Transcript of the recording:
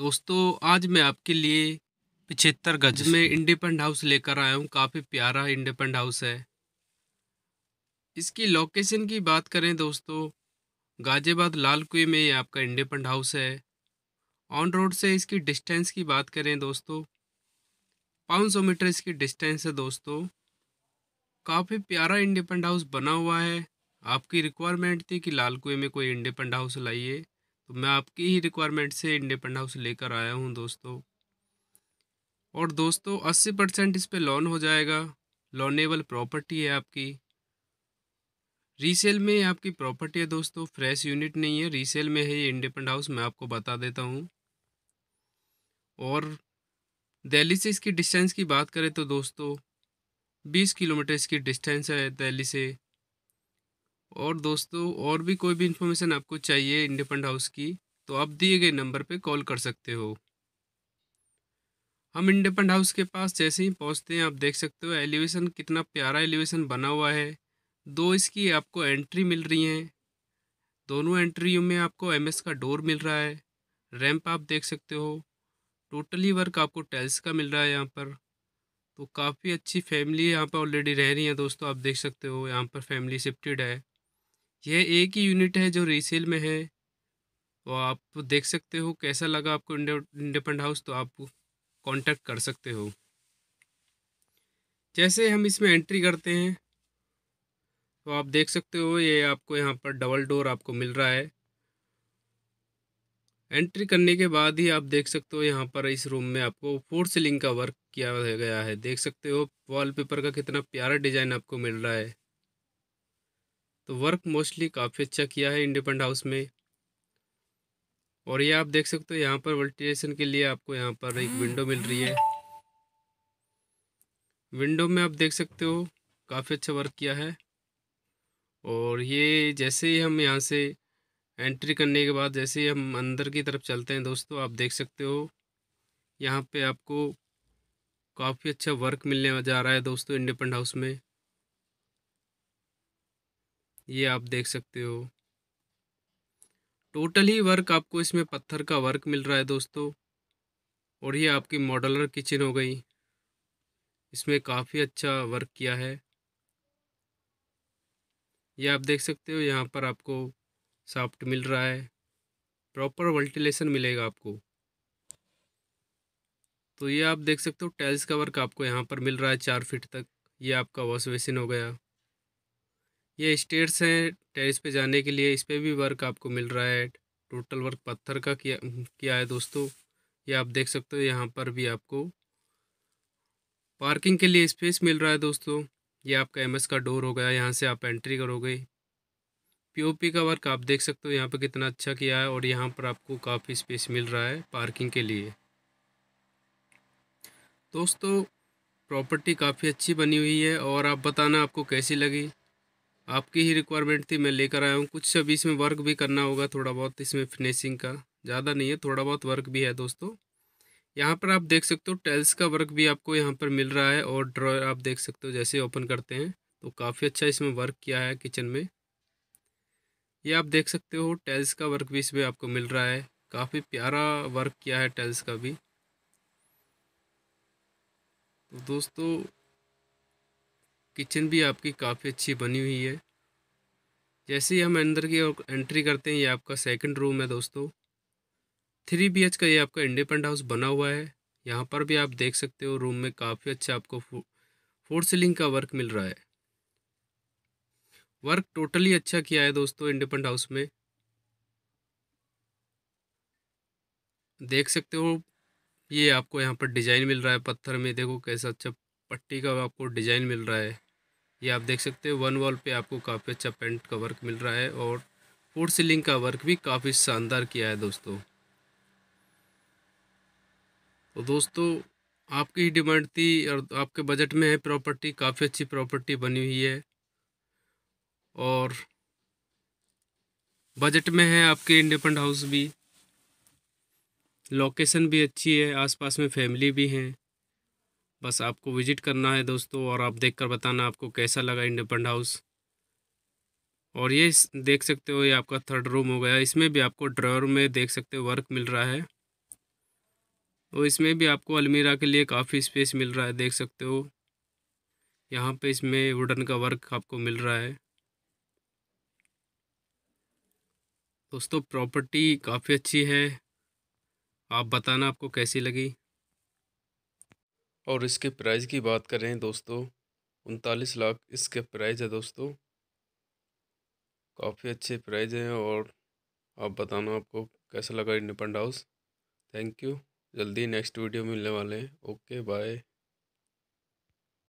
दोस्तों आज मैं आपके लिए पिछहत्तर गज में इंडिपेंड हाउस लेकर आया हूँ काफ़ी प्यारा इंडिपेंड हाउस है इसकी लोकेशन की बात करें दोस्तों गाजियाबाद लाल कुएं में ये आपका इंडिपेंड हाउस है ऑन रोड से इसकी डिस्टेंस की बात करें दोस्तों पाँच सौ मीटर इसकी डिस्टेंस है दोस्तों काफ़ी प्यारा इंडिपेंड हाउस बना हुआ है आपकी रिक्वायरमेंट थी कि लाल कुएं में कोई इंडिपेंड हाउस लाइए तो मैं आपकी ही रिक्वायरमेंट से इंडिपेंड हाउस लेकर आया हूँ दोस्तों और दोस्तों अस्सी परसेंट इस पर लोन हो जाएगा लोनेबल प्रॉपर्टी है आपकी रीसेल में आपकी प्रॉपर्टी है दोस्तों फ्रेश यूनिट नहीं है रीसेल में है ये इंडिपेंड हाउस मैं आपको बता देता हूँ और दिल्ली से इसकी डिस्टेंस की बात करें तो दोस्तों बीस किलोमीटर इसकी डिस्टेंस है दिल्ली से और दोस्तों और भी कोई भी इन्फॉर्मेशन आपको चाहिए इंडिपेंड हाउस की तो आप दिए गए नंबर पे कॉल कर सकते हो हम इंडिपेंड हाउस के पास जैसे ही पहुंचते हैं आप देख सकते हो एलिवेशन कितना प्यारा एलिवेशन बना हुआ है दो इसकी आपको एंट्री मिल रही हैं दोनों एंट्रियों में आपको एम का डोर मिल रहा है रैंप आप देख सकते हो टोटली वर्क आपको टेल्स का मिल रहा है यहाँ पर तो काफ़ी अच्छी फैमिली यहाँ पर ऑलरेडी रह रही है दोस्तों आप देख सकते हो यहाँ पर फैमिली शिफ्टेड है यह एक ही यूनिट है जो रीसेल में है तो आप देख सकते हो कैसा लगा आपको इंडिपेंड हाउस तो आप कांटेक्ट कर सकते हो जैसे हम इसमें एंट्री करते हैं तो आप देख सकते हो ये आपको यहाँ पर डबल डोर आपको मिल रहा है एंट्री करने के बाद ही आप देख सकते हो यहाँ पर इस रूम में आपको फोर सीलिंग का वर्क किया गया है देख सकते हो वॉलपेपर का कितना प्यारा डिज़ाइन आपको मिल रहा है तो वर्क मोस्टली काफ़ी अच्छा किया है इंडिपेंड हाउस में और ये आप देख सकते हो यहाँ पर वल्टिलेशन के लिए आपको यहाँ पर एक विंडो मिल रही है विंडो में आप देख सकते हो काफ़ी अच्छा वर्क किया है और ये जैसे ही हम यहाँ से एंट्री करने के बाद जैसे ही हम अंदर की तरफ चलते हैं दोस्तों आप देख सकते हो यहाँ पे आपको काफ़ी अच्छा वर्क मिलने जा रहा है दोस्तों इंडिपेंड हाउस में ये आप देख सकते हो टोटल ही वर्क आपको इसमें पत्थर का वर्क मिल रहा है दोस्तों और ये आपकी मॉडलर किचन हो गई इसमें काफ़ी अच्छा वर्क किया है ये आप देख सकते हो यहाँ पर आपको साफ्ट मिल रहा है प्रॉपर वल्टिलेशन मिलेगा आपको तो ये आप देख सकते हो टाइल्स का वर्क आपको यहाँ पर मिल रहा है चार फीट तक ये आपका वॉश बेसिन हो गया ये स्टेयर्स हैं टेरिस पे जाने के लिए इस पर भी वर्क आपको मिल रहा है टोटल वर्क पत्थर का किया किया है दोस्तों ये आप देख सकते हो यहाँ पर भी आपको पार्किंग के लिए स्पेस मिल रहा है दोस्तों ये आपका एमएस का डोर हो गया यहाँ से आप एंट्री करोगे पीओपी का वर्क आप देख सकते हो यहाँ पर कितना अच्छा किया है और यहाँ पर आपको काफ़ी स्पेस मिल रहा है पार्किंग के लिए दोस्तों प्रॉपर्टी काफ़ी अच्छी बनी हुई है और आप बताना आपको कैसी लगी आपकी ही रिक्वायरमेंट थी मैं लेकर आया हूँ कुछ अभी इसमें वर्क भी करना होगा थोड़ा बहुत इसमें फिनिशिंग का ज़्यादा नहीं है थोड़ा बहुत वर्क भी है दोस्तों यहाँ पर आप देख सकते हो टेल्स का वर्क भी आपको यहाँ पर मिल रहा है और ड्रॉयर आप देख सकते हो जैसे ओपन करते हैं तो काफ़ी अच्छा इसमें वर्क किया है किचन में ये आप देख सकते हो टेल्स का वर्क भी इसमें आपको मिल रहा है काफ़ी प्यारा वर्क किया है टेल्स का भी तो दोस्तों किचन भी आपकी काफ़ी अच्छी बनी हुई है जैसे ही हम अंदर की एंट्री करते हैं ये आपका सेकंड रूम है दोस्तों थ्री बी का ये आपका इंडिपेंड हाउस बना हुआ है यहाँ पर भी आप देख सकते हो रूम में काफ़ी अच्छा आपको फोर सीलिंग का वर्क मिल रहा है वर्क टोटली अच्छा किया है दोस्तों इंडिपेंड हाउस में देख सकते हो ये आपको यहाँ पर डिजाइन मिल रहा है पत्थर में देखो कैसा अच्छा पट्टी का आपको डिज़ाइन मिल रहा है ये आप देख सकते हो वन वॉल पे आपको काफ़ी अच्छा पेंट का वर्क मिल रहा है और फूड सीलिंग का वर्क भी काफ़ी शानदार किया है दोस्तों तो दोस्तों आपकी ही डिमांड थी और आपके बजट में है प्रॉपर्टी काफ़ी अच्छी प्रॉपर्टी बनी हुई है और बजट में है आपके इंडिपेंड हाउस भी लोकेशन भी अच्छी है आसपास में फैमिली भी हैं बस आपको विज़िट करना है दोस्तों और आप देख कर बताना आपको कैसा लगा इंडिपेंड हाउस और ये देख सकते हो ये आपका थर्ड रूम हो गया इसमें भी आपको ड्रॉर में देख सकते हो वर्क मिल रहा है तो इसमें भी आपको अलमीरा के लिए काफ़ी स्पेस मिल रहा है देख सकते हो यहाँ पे इसमें वुडन का वर्क आपको मिल रहा है दोस्तों प्रॉपर्टी काफ़ी अच्छी है आप बताना आपको कैसी लगी और इसके प्राइस की बात करें दोस्तों उनतालीस लाख इसके प्राइस है दोस्तों काफ़ी अच्छे प्राइस हैं और आप बताना आपको कैसा लगा इंडिपेंड हाउस थैंक यू जल्दी नेक्स्ट वीडियो मिलने वाले हैं ओके बाय